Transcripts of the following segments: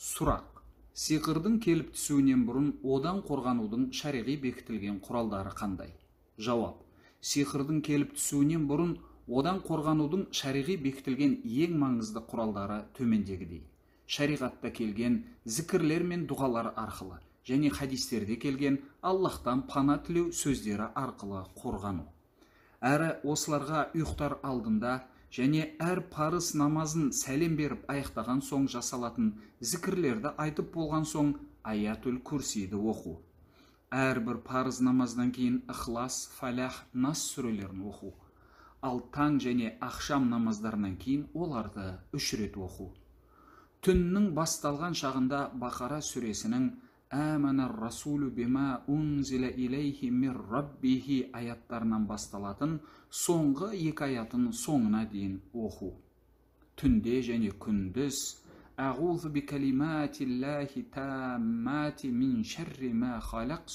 сұрақ сиқырдың келіп түсуінен бұрын одан қорғанудың шариғи бекітілген құралдары қандай жауап сиқырдың келіп түсуінен бұрын одан қорғанудың шариғи бекітілген ең маңызды құралдары төмендегідей шариғатта келген зікірлер мен дұғалар арқылы және хадистерде келген аллаһтан пана тілеу сөздері арқылы қорғану әрі осыларға ұйықтар алдында және әр парыз намазын сәлем беріп аяқтаған соң жасалатын зікірлерді айтып болған соң аятул курсиді оқу әрбір парыз намаздан кейін ықылас фалях нас сүрелерін оқу ал таң және ақшам намаздарынан кейін оларды үш рет оқу түннің басталған шағында бақара сүресінің Әмана расулу бима унзила илейхи мир раббихи аяттарынан басталатын соңғы екі аятын соңына дейін оқу түнде және күндіз әғузу тәммати мин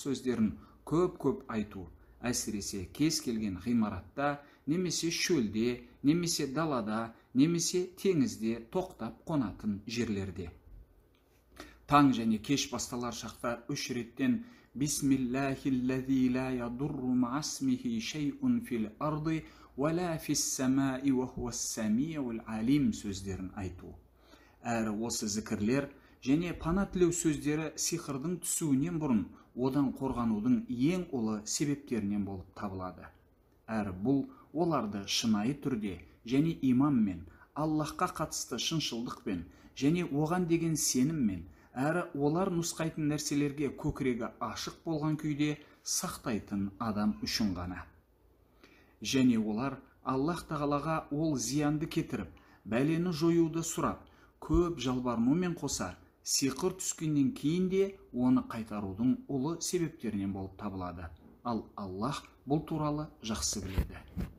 сөздерін көп көп айту әсіресе кез келген ғимаратта немесе шөлде немесе далада немесе теңізде тоқтап қонатын жерлерде таң және кеш басталар шақта үш реттен алим сөздерін айту әрі осы зікірлер және пана тілеу сөздері сиқырдың түсуінен бұрын одан қорғанудың ең ұлы себептерінен болып табылады әрі бұл оларды шынайы түрде және иманмен аллаһқа қатысты шыншылдықпен және оған деген сеніммен әрі олар нұсқайтын нәрселерге көкірегі ашық болған күйде сақтайтын адам үшін ғана және олар аллах тағалаға ол зиянды кетіріп бәлені жоюды сұрап көп жалбарынумен қоса сиқыр түскеннен кейін де оны қайтарудың ұлы себептерінен болып табылады ал аллах бұл туралы жақсы біледі